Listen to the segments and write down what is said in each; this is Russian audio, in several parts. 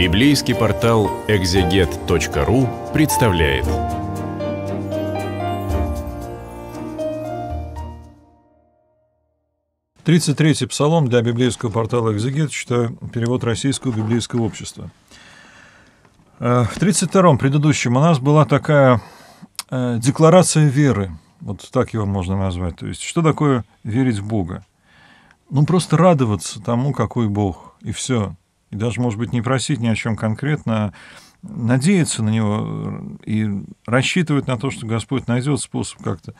Библейский портал экзегет.ру представляет. Тридцать третий псалом для библейского портала «Экзегет», читаю перевод Российского библейского общества. Э, в 32-м предыдущем у нас была такая э, декларация веры, вот так его можно назвать. То есть, что такое верить в Бога? Ну, просто радоваться тому, какой Бог, и все и даже, может быть, не просить ни о чем конкретно, а надеяться на него и рассчитывать на то, что Господь найдет способ как-то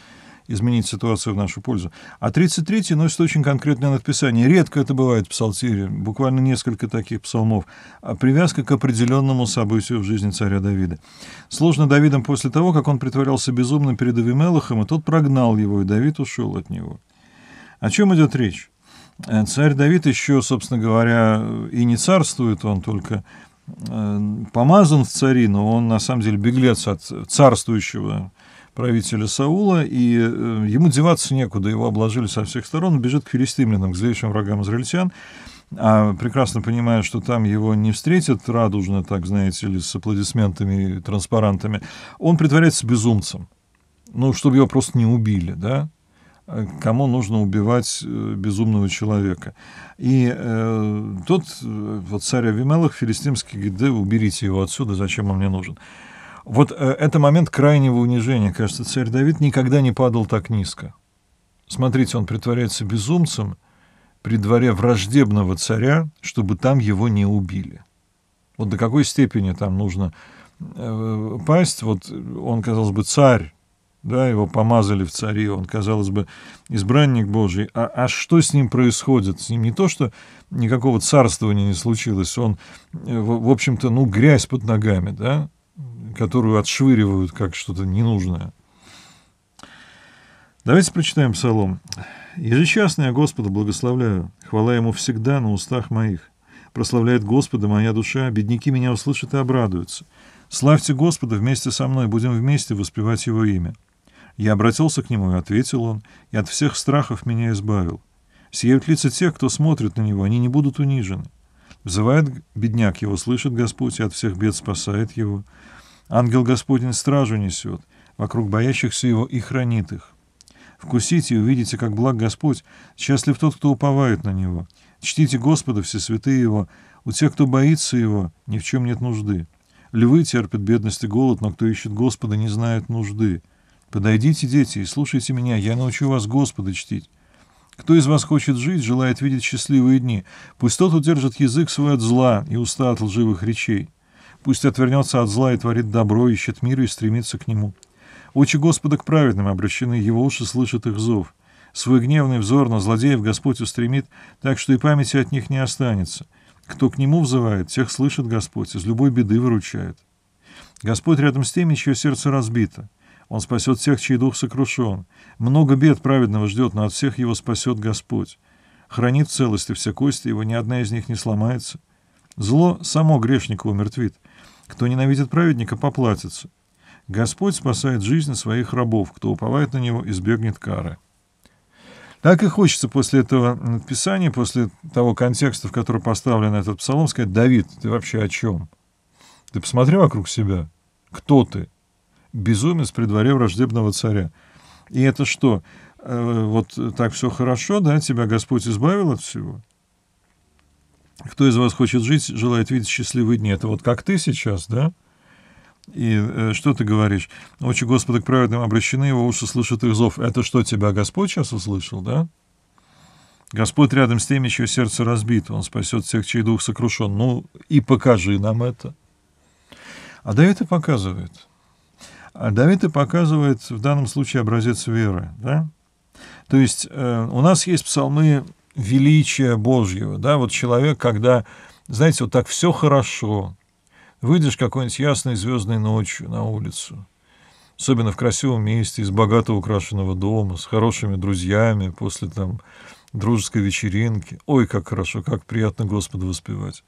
изменить ситуацию в нашу пользу. А 33-й носит очень конкретное написание. Редко это бывает в псалтире, буквально несколько таких псалмов. А привязка к определенному событию в жизни царя Давида. Сложно Давидом после того, как он притворялся безумным перед Авимелахом, и тот прогнал его, и Давид ушел от него. О чем идет речь? Э, царь Давид еще, собственно говоря, и не царствует, он только э, помазан в цари, но он на самом деле беглец от царствующего правителя Саула, и э, ему деваться некуда, его обложили со всех сторон, он бежит к филистимлянам, к злейшим врагам израильтян, а прекрасно понимая, что там его не встретят радужно, так знаете или с аплодисментами и транспарантами, он притворяется безумцем, ну, чтобы его просто не убили, да, кому нужно убивать э, безумного человека. И э, тот, э, вот царь Авимелах, филистимский говорит, да уберите его отсюда, зачем он мне нужен. Вот э, это момент крайнего унижения. Кажется, царь Давид никогда не падал так низко. Смотрите, он притворяется безумцем при дворе враждебного царя, чтобы там его не убили. Вот до какой степени там нужно э, пасть. Вот он, казалось бы, царь, да, его помазали в цари, он, казалось бы, избранник Божий. А, а что с ним происходит? С ним не то, что никакого царствования не случилось, он, э, в, в общем-то, ну, грязь под ногами, да, которую отшвыривают как что-то ненужное. Давайте прочитаем псалом. «Ежечасно я Господа благословляю, хвала Ему всегда на устах моих. Прославляет Господа моя душа, бедняки меня услышат и обрадуются. Славьте Господа вместе со мной, будем вместе воспевать Его имя». Я обратился к нему, и ответил он, и от всех страхов меня избавил. Сияют лица тех, кто смотрит на него, они не будут унижены. Взывает бедняк его, слышит Господь, и от всех бед спасает его. Ангел Господень стражу несет, вокруг боящихся его и хранит их. Вкусите и увидите, как благ Господь, счастлив тот, кто уповает на него. Чтите Господа, все святые его, у тех, кто боится его, ни в чем нет нужды. Львы терпят бедность и голод, но кто ищет Господа, не знает нужды. Подойдите, дети, и слушайте меня, я научу вас Господа чтить. Кто из вас хочет жить, желает видеть счастливые дни. Пусть тот удержит язык свой от зла и уста от лживых речей. Пусть отвернется от зла и творит добро, ищет мира и стремится к нему. Очи Господа к праведным обращены, его уши слышат их зов. Свой гневный взор на злодеев Господь устремит, так что и памяти от них не останется. Кто к нему взывает, тех слышит Господь, из любой беды выручает. Господь рядом с теми, чье сердце разбито. Он спасет всех, чей дух сокрушен. Много бед праведного ждет, но от всех его спасет Господь. Хранит в целости все кости его, ни одна из них не сломается. Зло само грешника умертвит. Кто ненавидит праведника, поплатится. Господь спасает жизнь своих рабов. Кто уповает на него, избегнет кары. Так и хочется после этого писания, после того контекста, в который поставлен этот псалом, сказать, «Давид, ты вообще о чем? Ты посмотри вокруг себя. Кто ты?» безумец при дворе враждебного царя. И это что? Э, вот так все хорошо, да? Тебя Господь избавил от всего? Кто из вас хочет жить, желает видеть счастливые дни? Это вот как ты сейчас, да? И э, что ты говоришь? Очи Господа к праведным обращены, его уши слышат их зов. Это что, тебя Господь сейчас услышал, да? Господь рядом с теми, чье сердце разбито. Он спасет всех, чей дух сокрушен. Ну и покажи нам это. А да это показывает – а Давид и показывает в данном случае образец веры. Да? То есть э, у нас есть псалмы величия Божьего. Да? Вот человек, когда, знаете, вот так все хорошо, выйдешь какой-нибудь ясной звездной ночью на улицу, особенно в красивом месте, из богато украшенного дома, с хорошими друзьями, после там дружеской вечеринки. Ой, как хорошо, как приятно Господу воспевать.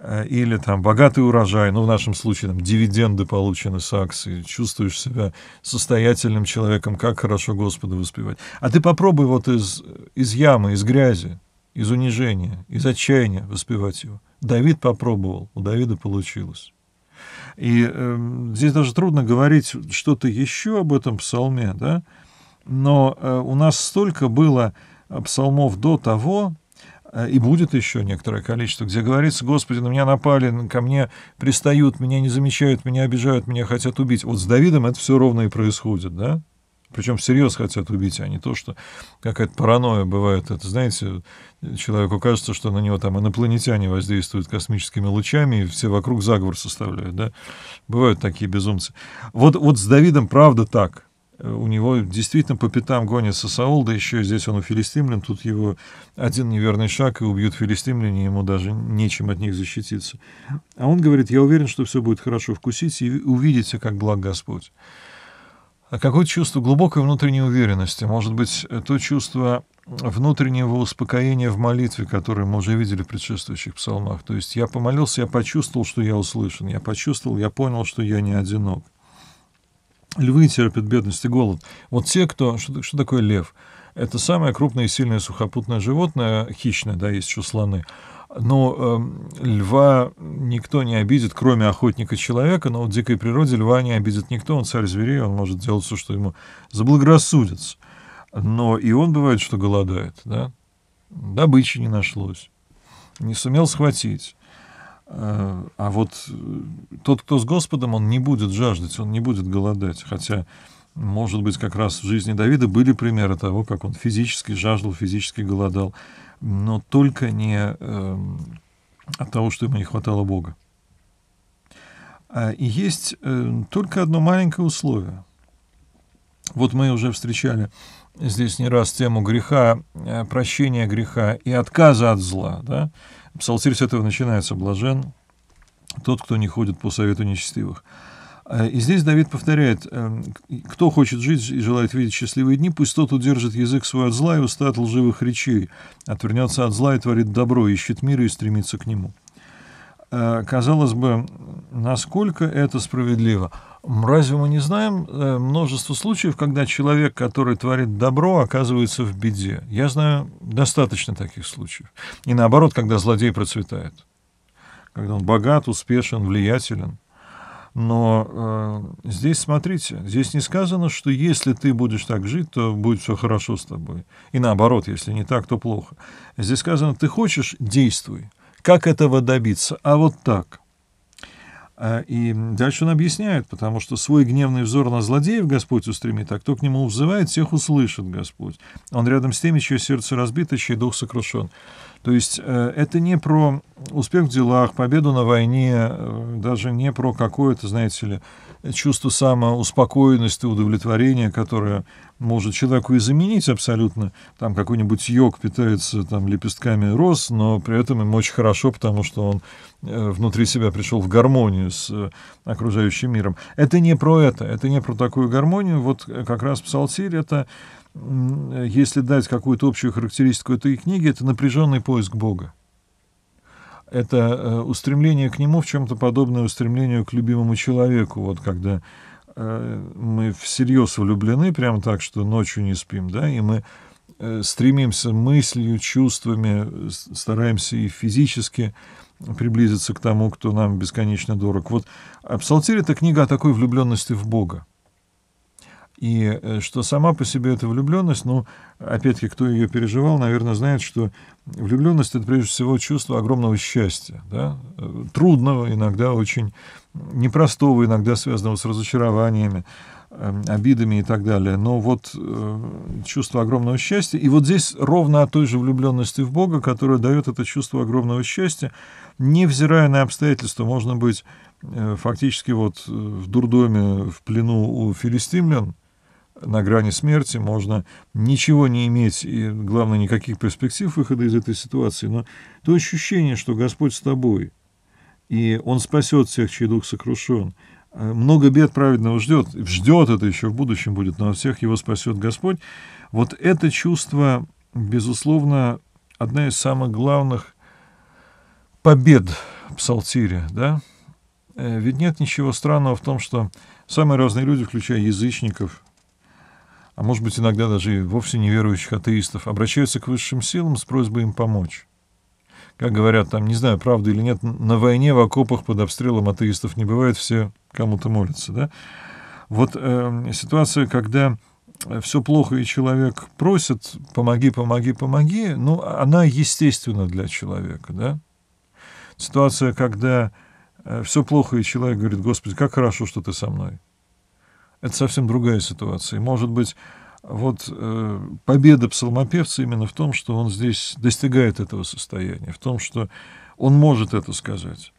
Э, или там богатый урожай, ну в нашем случае там дивиденды получены с акций, чувствуешь себя состоятельным человеком, как хорошо Господа воспевать. А ты попробуй вот из, из ямы, из грязи, из унижения, из отчаяния воспевать его. Давид попробовал, у Давида получилось. И э, здесь даже трудно говорить что-то еще об этом псалме, да, но э, у нас столько было псалмов до того, Э, и будет еще некоторое количество, где говорится, Господи, на меня напали, ко мне пристают, меня не замечают, меня обижают, меня хотят убить. Вот с Давидом это все ровно и происходит, да? Причем всерьез хотят убить, а не то, что какая-то паранойя бывает. Это, знаете, человеку кажется, что на него там инопланетяне воздействуют космическими лучами, и все вокруг заговор составляют, да? Бывают такие безумцы. Вот, вот с Давидом правда так — у него действительно по пятам гонится Саул, да еще здесь он у филистимлян, тут его один неверный шаг и убьют филистимляне, ему даже нечем от них защититься. А он говорит, я уверен, что все будет хорошо, вкусить и увидите, как благ Господь. А какое чувство глубокой внутренней уверенности, может быть, то чувство внутреннего успокоения в молитве, которое мы уже видели в предшествующих псалмах. То есть я помолился, я почувствовал, что я услышан, я почувствовал, я понял, что я не одинок. Львы терпят бедность и голод. Вот те, кто... Что, что такое лев? Это самое крупное и сильное сухопутное животное, хищное, да, есть еще слоны. Но э, льва никто не обидит, кроме охотника человека, но в дикой природе льва не обидит никто, он царь зверей, он может делать все, что ему заблагорассудится. Но и он бывает, что голодает, да? Добычи не нашлось, не сумел схватить. А вот э, тот, кто с Господом, он не будет жаждать, он не будет голодать. Хотя, может быть, как раз в жизни Давида были примеры того, как он физически жаждал, физически голодал, но только не эм, от того, что ему не хватало Бога. А, и есть э, только одно маленькое условие — вот мы уже встречали здесь не раз тему греха, э, прощения греха и отказа от зла. Да? Псалтирь с этого начинается. Блажен тот, кто не ходит по совету нечестивых. Э, и здесь Давид повторяет, э, кто хочет жить и желает видеть счастливые дни, пусть тот удержит язык свой от зла и уста от лживых речей, отвернется от зла и творит добро, ищет мира и стремится к нему. Казалось бы, насколько это справедливо – Разве мы не знаем э, множество случаев, когда человек, который творит добро, оказывается в беде? Я знаю достаточно таких случаев. И наоборот, когда злодей процветает. Когда он богат, успешен, влиятелен. Но э, здесь, смотрите, здесь не сказано, что если ты будешь так жить, то будет все хорошо с тобой. И наоборот, если не так, то плохо. Здесь сказано, ты хочешь, действуй. Как этого добиться? А вот так. А, и дальше он объясняет, потому что свой гневный взор на злодеев Господь устремит, а кто к нему взывает, всех услышит Господь. Он рядом с теми, чье сердце разбито, чей дух сокрушен. То есть э, это не про успех в делах, победу на войне, э, даже не про какое-то, знаете ли, чувство самоуспокоенности, удовлетворения, которое может человеку и заменить абсолютно. Там какой-нибудь йог питается там лепестками роз, но при этом им очень хорошо, потому что он э, внутри себя пришел в гармонию с окружающим миром. Это не про это, это не про такую гармонию. Вот как раз псалтирь — это если дать какую-то общую характеристику этой книги, это напряженный поиск Бога. Это э, устремление к Нему в чем-то подобное устремлению к любимому человеку, вот когда э, мы всерьез влюблены, прям так, что ночью не спим, да, и мы э, стремимся мыслью, чувствами, стараемся и физически приблизиться к тому, кто нам бесконечно дорог. Вот а «Псалтирь» — это книга о такой влюбленности в Бога. И э, что сама по себе эта влюбленность, ну, опять-таки, кто ее переживал, наверное, знает, что влюбленность — это прежде всего чувство огромного счастья, да? Э, трудного, иногда очень непростого, иногда связанного с разочарованиями, эм, обидами и так далее. Но вот э, чувство огромного счастья. И вот здесь ровно о той же влюбленности в Бога, которая дает это чувство огромного счастья, невзирая на обстоятельства, можно быть фактически вот в дурдоме, в плену у филистимлян, на грани смерти, можно ничего не иметь, и, главное, никаких перспектив выхода из этой ситуации, но то ощущение, что Господь с тобой, и Он спасет всех, чей дух сокрушен. Э, много бед праведного ждет, ждет это еще в будущем будет, но всех его спасет Господь. Вот это чувство, безусловно, одна из самых главных побед в псалтире, да? Э, ведь нет ничего странного в том, что самые разные люди, включая язычников, а может быть иногда даже и вовсе неверующих атеистов, обращаются к высшим силам с просьбой им помочь. Как говорят там, не знаю, правда или нет, на войне в окопах под обстрелом атеистов не бывает, все кому-то молятся, да? Вот э, ситуация, когда э, все плохо, и человек просит «помоги, помоги, помоги», ну, она естественна для человека, да? Ситуация, когда э, все плохо, и человек говорит «Господи, как хорошо, что ты со мной», это совсем другая ситуация. может быть, вот э, победа псалмопевца именно в том, что он здесь достигает этого состояния, в том, что он может это сказать.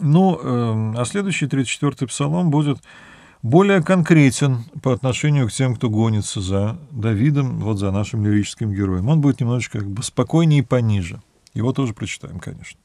Ну, э, а следующий 34-й псалом будет более конкретен по отношению к тем, кто гонится за Давидом, вот за нашим лирическим героем. Он будет немножечко как бы спокойнее и пониже. Его тоже прочитаем, конечно.